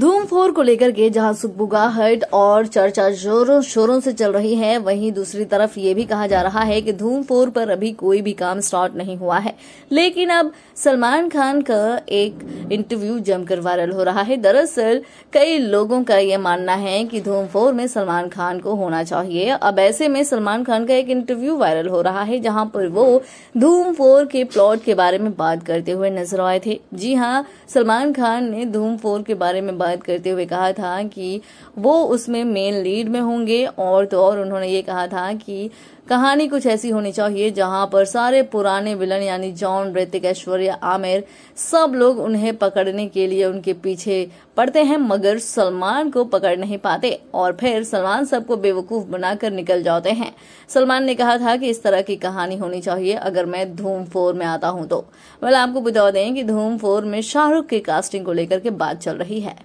धूम फोर को लेकर के जहां सुखबुगाहट और चर्चा जोरों शोरों से चल रही है वहीं दूसरी तरफ ये भी कहा जा रहा है कि धूम फोर पर अभी कोई भी काम स्टार्ट नहीं हुआ है लेकिन अब सलमान खान का एक इंटरव्यू जमकर वायरल हो रहा है दरअसल कई लोगों का ये मानना है कि धूम फोर में सलमान खान को होना चाहिए अब ऐसे में सलमान खान का एक इंटरव्यू वायरल हो रहा है जहां पर वो धूम फोर के प्लॉट के बारे में बात करते हुए नजर आए थे जी हाँ सलमान खान ने धूम फोर के बारे में बात बात करते हुए कहा था कि वो उसमें मेन लीड में होंगे और तो और उन्होंने ये कहा था कि कहानी कुछ ऐसी होनी चाहिए जहां पर सारे पुराने विलन यानी जॉन ऋतिक ऐश्वर्या आमिर सब लोग उन्हें पकड़ने के लिए उनके पीछे पड़ते हैं मगर सलमान को पकड़ नहीं पाते और फिर सलमान सबको बेवकूफ बनाकर निकल जाते हैं सलमान ने कहा था कि इस तरह की कहानी होनी चाहिए अगर मैं धूम फोर में आता हूं तो वह आपको बता दें कि धूम फोर में शाहरुख की कास्टिंग को लेकर के बात चल रही है